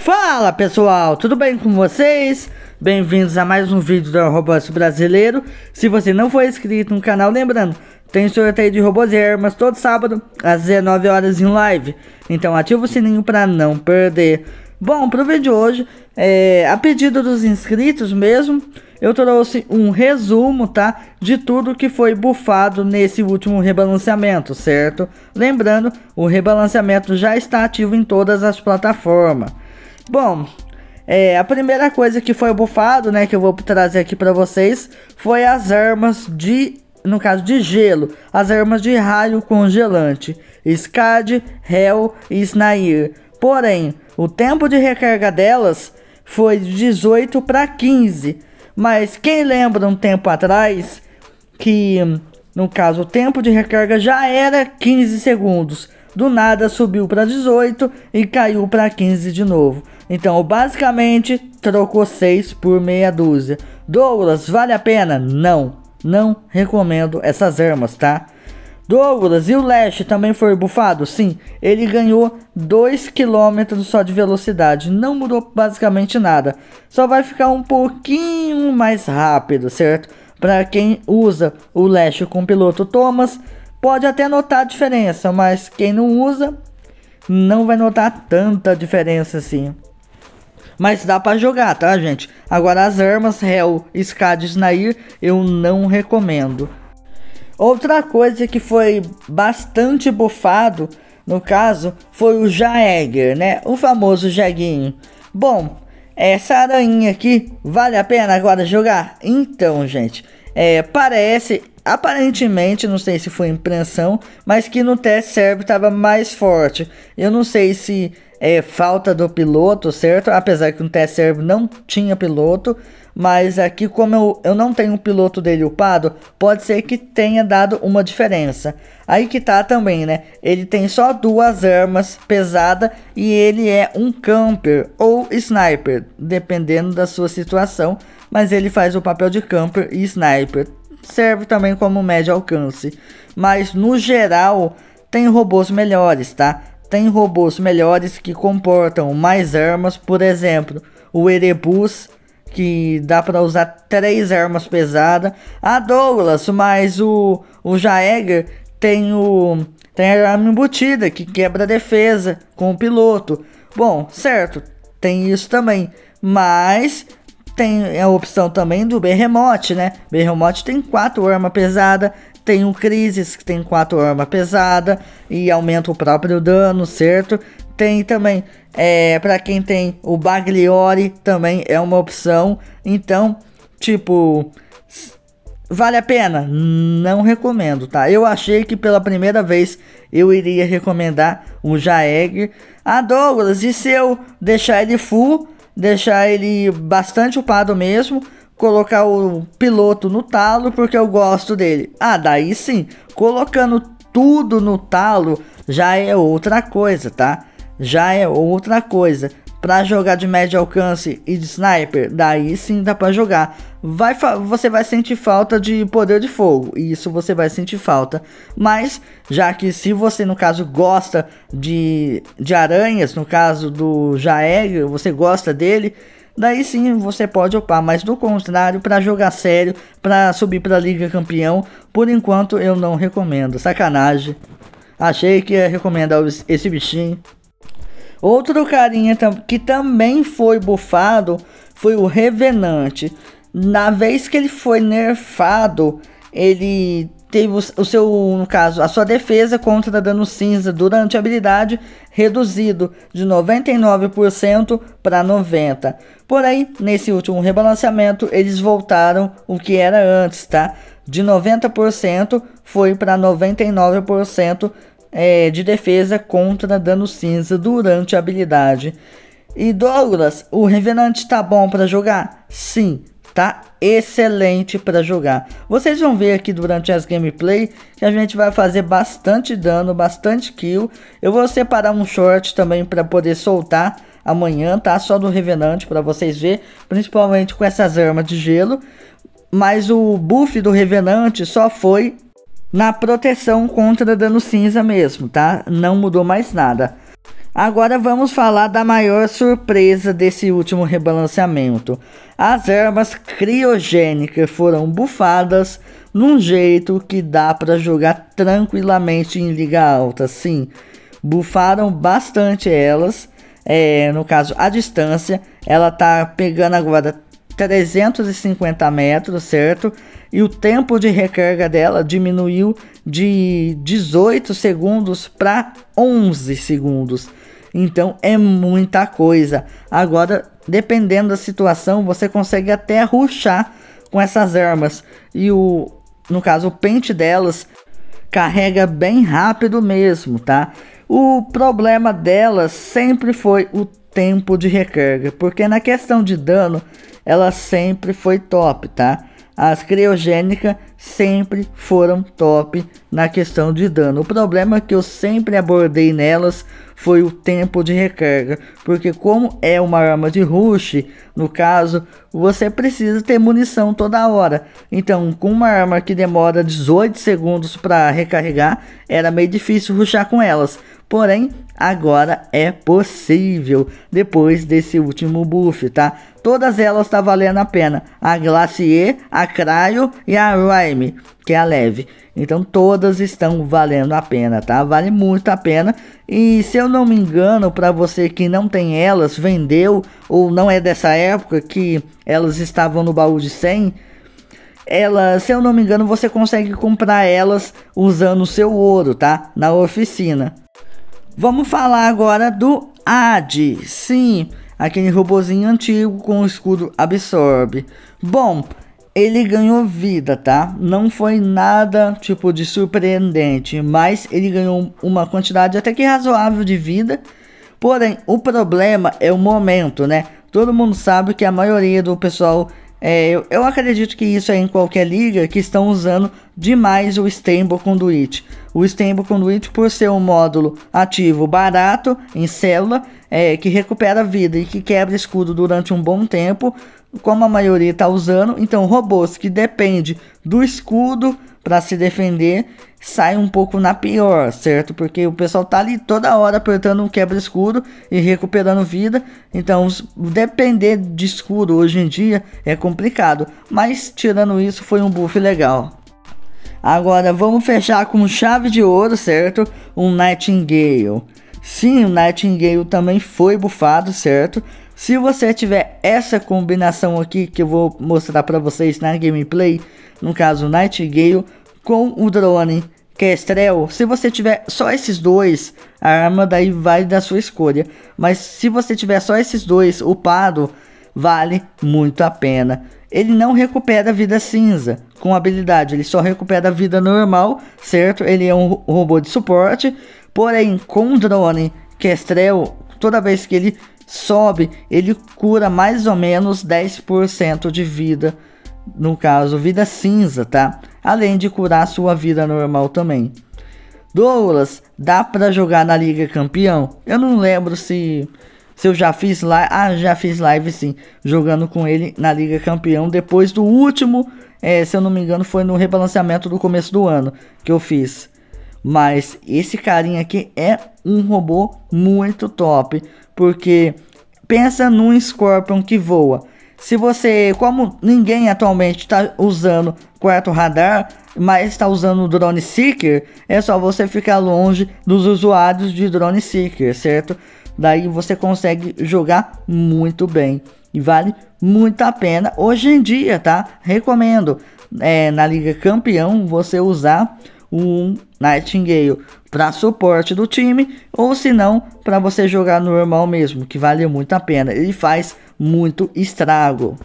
Fala pessoal, tudo bem com vocês? Bem-vindos a mais um vídeo do Robócio Brasileiro. Se você não for inscrito no canal, lembrando, tem sorteio de robôs e armas todo sábado às 19 horas em live. Então ativa o sininho para não perder. Bom, para o vídeo de hoje, é, a pedido dos inscritos mesmo, eu trouxe um resumo, tá? De tudo que foi bufado nesse último rebalanceamento, certo? Lembrando, o rebalanceamento já está ativo em todas as plataformas. Bom, é, a primeira coisa que foi bufado, né, que eu vou trazer aqui para vocês, foi as armas de, no caso de gelo, as armas de raio congelante, SCAD, Hell e Snair. Porém, o tempo de recarga delas foi de 18 para 15. Mas quem lembra um tempo atrás que, no caso, o tempo de recarga já era 15 segundos. Do nada subiu para 18 e caiu para 15 de novo. Então, basicamente, trocou 6 por meia dúzia. Douglas, vale a pena? Não, não recomendo essas armas, tá? Douglas, e o Lash também foi bufado? Sim, ele ganhou 2 km só de velocidade, não mudou basicamente nada. Só vai ficar um pouquinho mais rápido, certo? Para quem usa o Lash com o piloto Thomas, pode até notar a diferença, mas quem não usa, não vai notar tanta diferença assim. Mas dá para jogar, tá, gente? Agora as armas Hell, Skad e Snair eu não recomendo. Outra coisa que foi bastante bufado, no caso, foi o Jaeger, né? O famoso Jaguinho. Bom, essa aranha aqui, vale a pena agora jogar? Então, gente, é, parece aparentemente, não sei se foi impressão, mas que no teste sérvio estava mais forte. Eu não sei se é falta do piloto, certo? Apesar que no teste sérvio não tinha piloto, mas aqui como eu, eu não tenho um piloto dele upado, pode ser que tenha dado uma diferença. Aí que tá também, né? Ele tem só duas armas pesada e ele é um camper ou sniper, dependendo da sua situação, mas ele faz o papel de camper e sniper serve também como médio alcance. Mas no geral, tem robôs melhores, tá? Tem robôs melhores que comportam mais armas, por exemplo, o Erebus, que dá para usar três armas pesadas. A Douglas, mas o, o Jaeger tem o tem a arma embutida que quebra a defesa com o piloto. Bom, certo, tem isso também, mas tem a opção também do Berremote, né? Berremote tem 4 arma pesada, tem o Crisis, que tem 4 arma pesada e aumenta o próprio dano, certo? Tem também, é, para quem tem o Bagliori, também é uma opção. Então, tipo, vale a pena? Não recomendo, tá? Eu achei que pela primeira vez eu iria recomendar o Jaeg. Ah, Douglas, e se eu deixar ele full deixar ele bastante upado mesmo, colocar o piloto no talo porque eu gosto dele. Ah, daí sim, colocando tudo no talo já é outra coisa, tá? Já é outra coisa para jogar de médio alcance e de sniper, daí sim dá para jogar. Vai você vai sentir falta de poder de fogo, e isso você vai sentir falta. Mas, já que se você, no caso, gosta de, de aranhas, no caso do Jaeg, você gosta dele, daí sim você pode opar, mas do contrário, para jogar sério, para subir para Liga Campeão, por enquanto eu não recomendo. Sacanagem. Achei que ia recomendar esse bichinho. Outro carinha que também foi bufado foi o Revenante. Na vez que ele foi nerfado, ele teve o seu, no caso, a sua defesa contra dano cinza durante a habilidade reduzido de 99% para 90%. Porém, nesse último rebalanceamento, eles voltaram o que era antes, tá? De 90% foi para 99% é, de defesa contra dano cinza durante a habilidade. E Douglas, o Revenant tá bom para jogar? Sim, tá excelente para jogar. Vocês vão ver aqui durante as gameplay que a gente vai fazer bastante dano, bastante kill. Eu vou separar um short também para poder soltar amanhã, tá? Só do Revenant para vocês ver, principalmente com essas armas de gelo. Mas o buff do Revenant só foi na proteção contra dano cinza mesmo, tá? Não mudou mais nada. Agora vamos falar da maior surpresa desse último rebalanceamento. As ervas criogênicas foram bufadas num jeito que dá para jogar tranquilamente em liga alta, sim. Bufaram bastante elas, é, no caso a distância, ela tá pegando agora 350 metros, certo? E o tempo de recarga dela diminuiu de 18 segundos para 11 segundos. Então é muita coisa. Agora, dependendo da situação, você consegue até ruxar com essas armas. E o, no caso, o pente delas carrega bem rápido mesmo, tá? O problema delas sempre foi o tempo de recarga, porque na questão de dano ela sempre foi top, tá? As criogênicas sempre foram top na questão de dano. O problema que eu sempre abordei nelas foi o tempo de recarga, porque como é uma arma de rush, no caso, você precisa ter munição toda hora. Então, com uma arma que demora 18 segundos para recarregar, era meio difícil rushar com elas. Porém, agora é possível depois desse último buff, tá? Todas elas tá valendo a pena. A Glacier, a Cryo e a Rhyme, que é a leve. Então todas estão valendo a pena, tá? Vale muito a pena. E se eu não me engano, para você que não tem elas, vendeu ou não é dessa época que elas estavam no baú de 100, elas, se eu não me engano, você consegue comprar elas usando o seu ouro, tá? Na oficina. Vamos falar agora do AD. Sim, aquele robozinho antigo com o escudo absorbe. Bom, ele ganhou vida, tá? Não foi nada tipo de surpreendente, mas ele ganhou uma quantidade até que razoável de vida. Porém, o problema é o momento, né? Todo mundo sabe que a maioria do pessoal é, eu, eu, acredito que isso é em qualquer liga que estão usando demais o Stable Conduit. O Stable Conduit, por ser um módulo ativo barato em célula, é, que recupera vida e que quebra escudo durante um bom tempo, como a maioria está usando. Então, robôs que dependem do escudo para se defender, sai um pouco na pior, certo? Porque o pessoal tá ali toda hora apertando um quebra-escudo e recuperando vida. Então, depender de escudo hoje em dia é complicado. Mas, tirando isso, foi um buff legal. Agora vamos fechar com chave de ouro, certo? Um Nightingale. Sim, o Nightingale também foi bufado, certo? Se você tiver essa combinação aqui que eu vou mostrar para vocês na gameplay, no caso Nightingale com o drone Kestrel, é se você tiver só esses dois, a arma daí vai da sua escolha. Mas se você tiver só esses dois upado, vale muito a pena ele não recupera a vida cinza com habilidade, ele só recupera a vida normal, certo? Ele é um robô de suporte, porém com drone que Kestrel, é toda vez que ele sobe, ele cura mais ou menos 10% de vida, no caso, vida cinza, tá? Além de curar sua vida normal também. Douglas, dá para jogar na Liga Campeão? Eu não lembro se se eu já fiz live. Ah, já fiz live sim, jogando com ele na Liga Campeão depois do último. É, se eu não me engano, foi no rebalanceamento do começo do ano que eu fiz. Mas esse carinha aqui é um robô muito top. Porque pensa num Scorpion que voa. Se você, como ninguém atualmente está usando quarto radar, mas está usando o Drone Seeker, é só você ficar longe dos usuários de Drone Seeker, certo? Daí você consegue jogar muito bem e vale muito a pena hoje em dia, tá? Recomendo é, na Liga Campeão você usar um Nightingale para suporte do time ou se não para você jogar normal mesmo, que vale muito a pena. Ele faz muito estrago.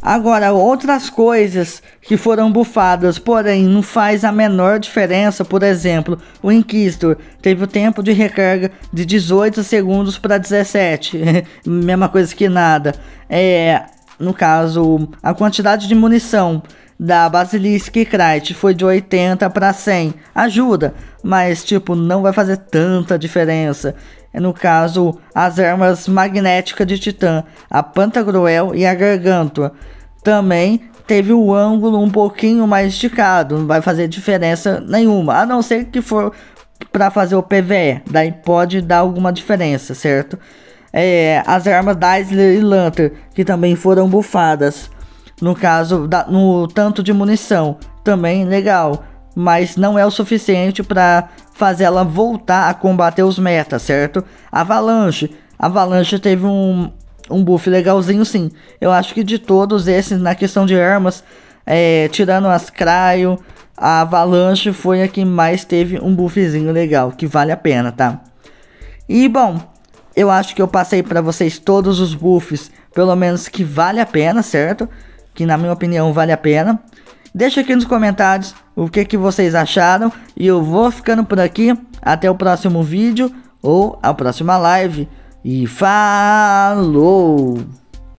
Agora, outras coisas que foram bufadas, porém, não faz a menor diferença. Por exemplo, o Inquisitor teve o tempo de recarga de 18 segundos para 17. Mesma coisa que nada. É, no caso, a quantidade de munição da Basilisk Krite foi de 80 para 100. Ajuda, mas tipo, não vai fazer tanta diferença. É, no caso, as armas magnéticas de Titã, a Pantagruel e a Gargantua. Também teve o ângulo um pouquinho mais esticado, não vai fazer diferença nenhuma, a não ser que for para fazer o PVE, daí pode dar alguma diferença, certo? É, as armas Daisler e Lantern, que também foram bufadas, no caso, da, no tanto de munição, também legal, mas não é o suficiente para fazer ela voltar a combater os metas, certo? Avalanche. Avalanche teve um, um buff legalzinho, sim. Eu acho que de todos esses, na questão de armas, é, tirando as Cryo, a Avalanche foi a que mais teve um buffzinho legal, que vale a pena, tá? E bom, eu acho que eu passei para vocês todos os buffs, pelo menos que vale a pena, certo? Que na minha opinião vale a pena. Deixa aqui nos comentários o que, que vocês acharam. E eu vou ficando por aqui. Até o próximo vídeo ou a próxima live. E falou!